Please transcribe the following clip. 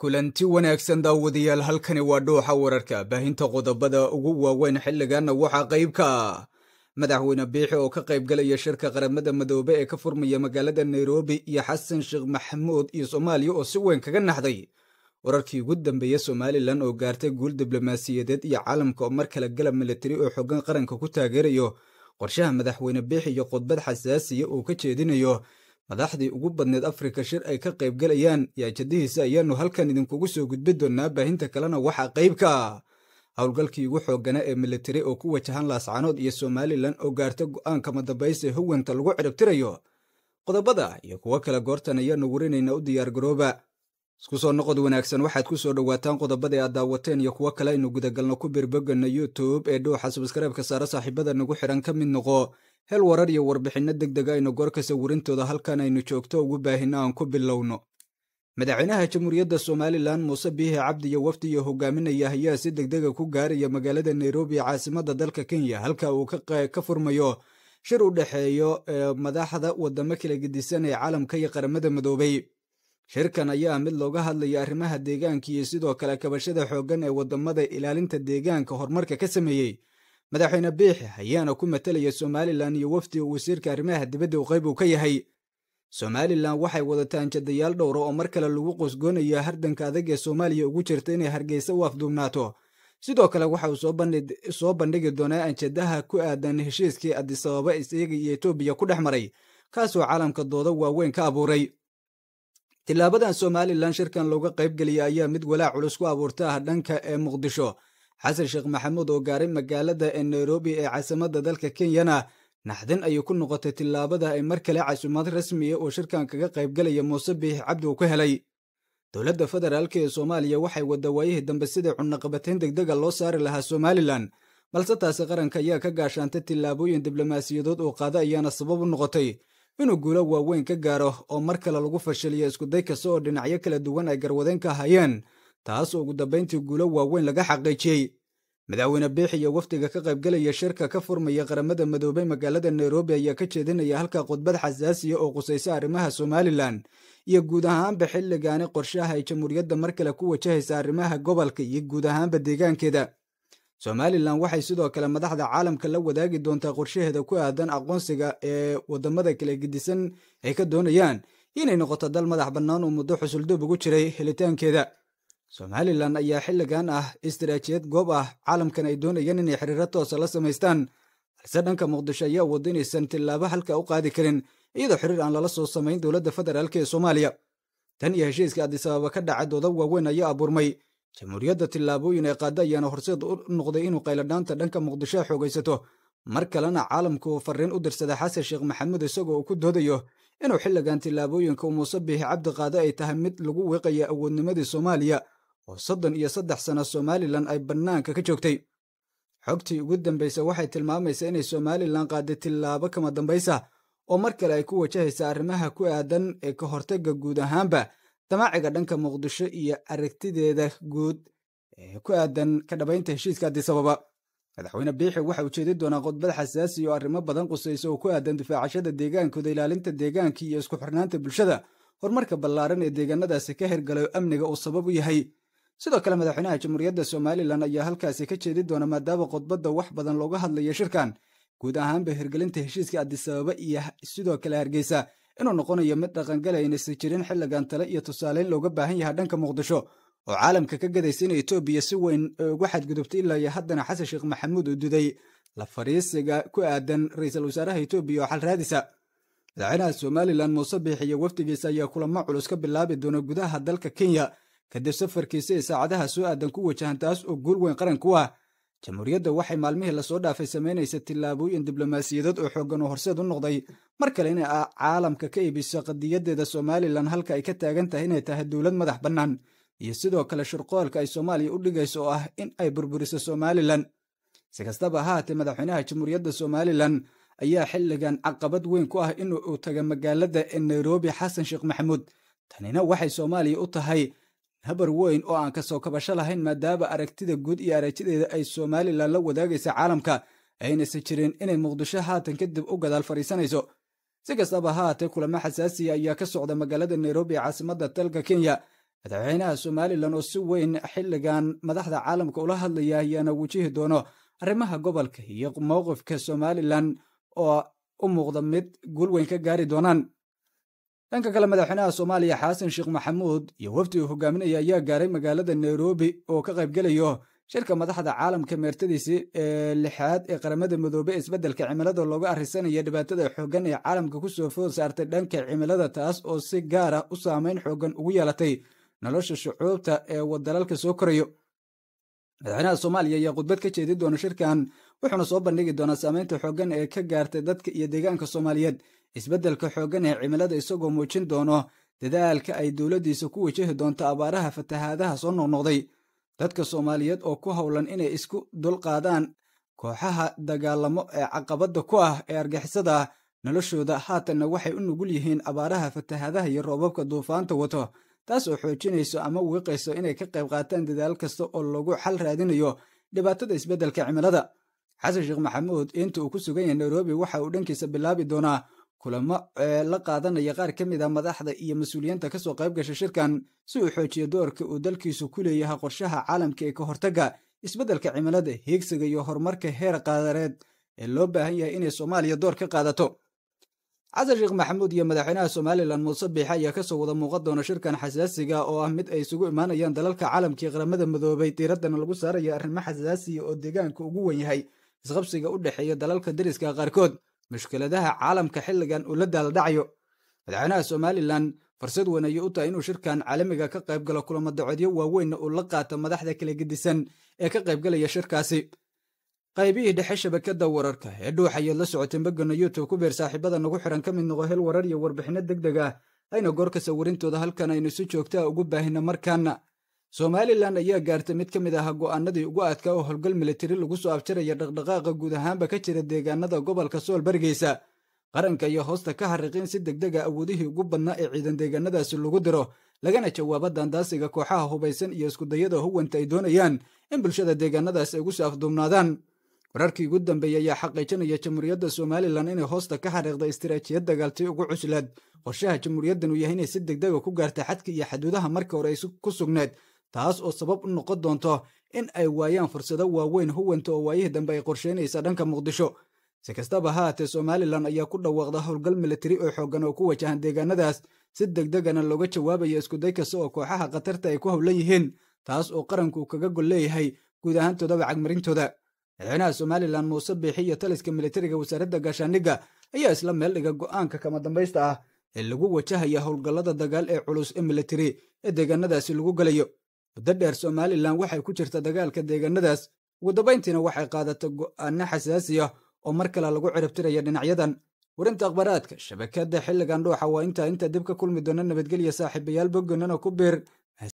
kulanti wanaagsan daawadayaal halkani waa dhuuxa wararka baahinta qodobada ugu waaweyn xilliganna waxaa qayb ka ah madaxweyne biixi oo ka qayb galaya shirka qaramada madoobe ee ka furmaya magaalada nairobi iyo xasan sheekh maxamuud iyo soomaaliya oo si weyn kaga naxday wararkii ugu dambeeyey somalilan oo gaartay guul diblomaasiyadeed iyo caalamka oo mar kale galab militari oo xoggan qaranka ku taageerayo qorshaha madaxweyne biixi iyo khudbad xasaasiya ah uu ka jeedinayo madaxdii ugu badneed afrika shir ay ka qaybgalayaan iyo ajadihiisa ayaannu halkan idinkugu soo gudbi doonnaa baahinta kalena waxaa qayb ka ah howlgalkii ugu xooganaa ee militari oo ku wajahan laascanood iyo somalilan oo gaarta go'aanka madambaysta ee huwanta lagu ciribtirayo qodobada iyo kuwo kale goortan ayaannu warinaynaa u diyaar garooba isku soo noqod wanaagsan waxaad ku soo dhowaataan qodobadii aad daawateen iyo kuwo kale aynu gudagalno ku birbogana youtube ee dhow xasubskareebka saare saaxiibada nagu xiran ka mid noqo hel warar iyo warbixinno deg ah aynu goor ka sawirintooda halkan aynu joogto ugu baahinno aan ku bilowno madaxweynaha jamhuuriyadda somalilan muuse biihi cabdi iyo wafdiga hogaaminaya ayaa si degdega ah ku gaaraya magaalada nairobi caasimadda dalka kenya halka uu ka furmayo shir u dhexeeyo ee eh, madaxda waddamo kala gedisan ee caalamka iyo qaramada madoobay shirkan ayaa mid looga hadlaya arrimaha deegaanka iyo sidoo kale kabashada xooggan ee wadamada ilaalinta deegaanka horumarka ka sameeyey madaxweyne biixi ayaana ku matalaya somalilan iyo wafdiga wasiirka arrimaha dibadda u qayb uu ka yahay somalilan waxay wadataan jadayaal dhowra ah oo mar kale lagu qosgoonayo hardanka adag ee soomaaliya ugu jirta inay hargeysa u afduubnaato sidoo kale waxa uu soo bandhigi doonaa anjadaha ku aadan heshiiskii adisababa isiyaga iyo etoobiya ku dhex maray kaasoo caalamka dooda waaweyn ka abuuray tilaabadan somalilan shirkan looga qayb geliya ayaa mid walaac culus ku abuurta dhanka ee muqdisho xasan sheekh maxamuud oo gaaray magaalada ee nairobi ee caasimada dalka kenyana naxdin ayuu ku noqotay tilaabada ay mar kale casuumad rasmiya ah oo shirkan kaga qaybgalaya muuse biix cabdi uu ku helay dowladda federaalk ee soomaaliya waxay wadda waayihii dambe sidii cunaqabatayn degdega loo saari lahaa somalilan balse taasi qaranka ayaa ka gaashaantay tilaabooyin diblomaasiyadood uu qaaday ayaana sabab u noqotay inuu guulo waaweyn ka gaaro oo mar kale lagu fashiliyo iskuday kasta oo dhinacyo kala duwan ay garwadeen ka hayeen taasoo ugu dambayntii guulo waaweyn laga xaqiijiyey madaxweyne biix iyo wafdiga ka qaybgalaya shirka ka furmaya qaramada madoobey magaalada nairobi ayaa ka jeedinaya halka khudbad xasaasiya oo qusaysa arrimaha somalilan iyo guud ahaanba xilligaani qorshaha ay jamhuuriyadda mar kale ku wajahaysa arrimaha gobolka iyo guud ahaanba deegaankeeda somalilan waxay sidoo kale madaxda caalamka la wadaagi doontaa qorshaheeda ku aadan aqoonsiga ee waddamada kala gedisan ay ka doonayaan inay noqoto dal madax bannaan oo muddo xusuldub ugu jiray helitaankeeda somalilan ayaa xilligan ah istaraatiijiyad goob ah caalamkan ay doonayeen inay xiriiro toosa la samaystaan balse dhanka muqdisho ayaa wada inaysan tillaabo halka u qaadi karin iyadoo xiriir aan lala soo samayn dowladda federaalk ee soomaaliya tan iyo heshiiska addisabaaba ka dhacay doodab waaweyn ayaa abuurmay jamhuuriyadda tillaabooyin ee qaada ayaana horseed u noqday inuu qayladhaanta dhanka muqdisho xoogaysato mar kalena caalamku farriin u dirsada xasan sheekh maxamuud isagoo uu ku doodayo inuu xilligan tillaabooyinka umuuse bihi cabdiqaade ay tahay mid lagu weeqaya awoodnimadii soomaaliya oo soddon iyo saddex sano somalilan ay bannaanka ka joogtay xogtii ugu dambaysa waxay tilmaamaysa inay somalilan qaaday tillaabo kama dambaysa oo mar kale ay ku wajahaysa arrimaha ku aadan ee ka hortagga guud ahaanba damaaciga dhanka muqdisho iyo aragtideeda guud ee ku aadan ka dhabaynta heshiiska addisababa madaxweyne biixi waxa uu jeedi doonaa khudbad xasaasi oo arrimo badan qusayso oo ku aadan difaacashada deegaankooda ilaalinta deegaanka iyo isku xirnaanta bulshada horumarka ballaaran ee deegaanadaasi ka hirgalay oo amniga uu sabab u yahay sidoo kale madaxweynaha jamhuuriyadda somalilan ayaa halkaasi ka jeedi doona maadaaba khudbadda wax badan looga hadlayo shirkan guud ahaanba hirgelinta heshiiska addisabaaba iyo sidoo kale hargeysa inuu noqonayo mid dhaqangalayna si jirin xilligan tale iyo tusaaleyn looga baahan yahay dhanka muqdisho oo caalamka ka gadaysa in etoobiya si weyn uga xadgudubtay ilaa iyo haddana xasan sheekh maxamuud uu diday la fadhiisiga ku aadan ra iisal wasaaraha etoobiya oo xal raadisa madaxweynaha somalilan muuse biixiyo wafdigiisa ayaa kulamo culus ka bilaabi doona gudaha dalka kenya kadib safarkiisa ee saacadaha soo aadan ku wajahan taas oo guul weyn qaran ku ah jamhuuriyadda waxay maalmihii lasoo dhaafay samaynaysa tillaabooyin diblomaasiyadeed oo xooggan oo horseed u noqday mar kale inay caalamka ka iibiso qadiyadeeda somalilan halka ay ka taagan tahay inay tahay dowlad madax bannaan iyo sidoo kale shirqoolka ay soomaaliya u dhigayso oo ah in ay burburiso somalilan si kastaba haatee madaxweynaha jamhuuriyadda somalilan ayaa xilligan caqabad weyn ku ah in u taga magaalada ee nairobi xasan sheekh maxamuud tanina waxay soomaaliya u tahay habar weyn oo aan kasoo kabasho lahayn maadaaba aragtida guud iyo aragtideeda ay somalilan la wadaagaysa caalamka aynaysan jirin inay muqdisho haatan kadib u gadaal fadhiisanayso si kastaba haatee kulamo xasaasiya ah ayaa ka socda magaalada nairobi ee caasimadda dalka kenya madaxweynaha somalilan oo si weyn xilligan madaxda caalamka ula hadlaya ayaana wejihi doono arrimaha gobolka iyo mowqifka somalilan oo u muuqda mid guul weyn ka gaari doonaan dhanka kale madaxweynaha soomaaliya xaasan sheekh maxamuud iyo wafdi uu hogaaminaya ayaa gaaray magaalada nairobi oo ka qaybgelayo shirka madaxda caalamka meertadiisi ee lixaad ee qaramada midoobe isbeddelka cimilada looga arrisanaya dhibaatada xooggan ee caalamka kusoo food saartay dhanka cimilada taas oo si gaar ah u saameyn xooggan ugu yeelatay nolosha shucuubta ee wadalalka soo korayo madaxweynaha soomaaliya ayaa khudbad ka jeedi doona shirkan wuxuuna soo bandhigi doonaa saameynta xooggan ee ka gaartay dadka iyo deegaanka soomaaliyeed isbeddelka xooggan ee cimilada isagoo muujin doono dadaalka ay dowladdiisa ku wajahi doonto abaaraha fatahaadaha soo noqnoqday dadka soomaaliyeed oo ku howlan inay isku dulqaadaan kooxaha dagaalamo ee caqabadda ku ah ee argixisada noloshooda haatanna waxay u nugul yihiin abaaraha fatahaadaha iyo roobabka duufaanta wato taas oo xoojinayso ama wiiqayso inay ka qayb qaataan dadaal kasta oo lagu xal raadinayo dhibaatada isbeddelka cimilada xasan sheekh maxamuud inta uu ku sugan yahay nairobi waxa uu dhankiisa bilaabi doonaa kulamo ee la qaadanaya qaar ka mid ah madaxda iyo mas-uuliyiinta kasoo qaybgasha shirkan si uu xoojiyo doorka uu dalkiisu ku leeyahay qorshaha caalamka ee ka hortagga isbeddelka cimilada heegsiga iyo horumarka heer qaadareed ee loo baahan yahay inay soomaaliya door ka qaadato xasan sheekh maxamuud iyo madaxweynaha somalilan muuse biixe ayaa kasoo wada muuqan doona shirkan xasaasiga ah oo ah mid ay isugu imaanayaan dalalka caalamka iyo qaramada madoobay diiraddana lagu saarayo arrimo xasaasiya oo deegaanka ugu wen yahay isqabsiga u dhexeeya dalalka deriska qaarkood mushkiladaha caalamka xilligan uu la daaldhacayo madaxweynaha somalilan fursad weyn ayay u tahay inuu shirkan caalamiga ka qayb galo kulamo dacwadyo waaweynna uu la qaato madaxda kala gedisan ee ka qaybgalaya shirkaasi qaybihii dhexe shabakada wararka ee dhuuxayoed la socoteen boggana youtube ku beer saaxiibada nagu xiran ka mid noqo hel warar iyo warbixino deg deg ah ayna goor kasta warintooda halkan aynu si joogtaa ugu baahina markaana somalilan ayaa gaartay mid ka mid aha go'aanadii ugu adkaa oo howlgal militari lagu soo abjaraya dhaqdhaqaaqa guud ahaanba ka jira deegaanada gobolka sool bergeysa qaranka iyo hoosta ka harriqin si degdega ah awoodihii ugu badnaa ee ciidan deegaanadaasi lagu diro lagana jawaabo daandaasiga kooxaha hubaysan iyo iskudayada huwanta ay doonayaan in bulshada deegaanadaasi ay gusoo afduubnaadaan wararkii ugu dambeeyey ayaa xaqiijinaya jamhuuriyadda somalilan inay hoosta ka xariiqda istiraatijiyad dagaaltii ugu cuslaed qorshaha jamhuuriyaddan uu yahay inay si degdega ah ku gaartay xadka iyo xaduudaha markii hore ay ku sugneed taas oo sabab u noqon doonto in ay waayaan fursado waaweyn huwanta oo waayihii dambe ay qorsheynaysa dhanka muqdisho si kastaba haatee somalilan ayaa ku dhawaaqda howlgal militari oo xooggan oo ku wajahan deegaanadaas si deg degana looga jawaabaya iskuday kasta oo kooxaha khatarta ay ku howlan yihiin taas oo qaranku kaga gol leeyahay guud ahaantoodaba cagmarintooda madaxweynaha somalilan muuse biixi iyo taliska militariga wasaaradda gaashaandhigga ayaa isla meel dhiga go'aanka kama dambaysta ah ee lagu wajahaya howlgallada dagaal ee culus ee militari ee deegaanadaasi lagu galayo muddo dheer somalilan waxay ku jirta dagaalka deegaanadaas ugu dambayntiina waxay qaadata go'aano xasaasiya ah oo mar kale lagu ciribtiraya dhinacyadan warinta akhbaaraadka shabakada xilligan dhuuxa waa intaa intaa dib ka kulmi doona nabadgelya saaxiibayaal bogganan oo ku biir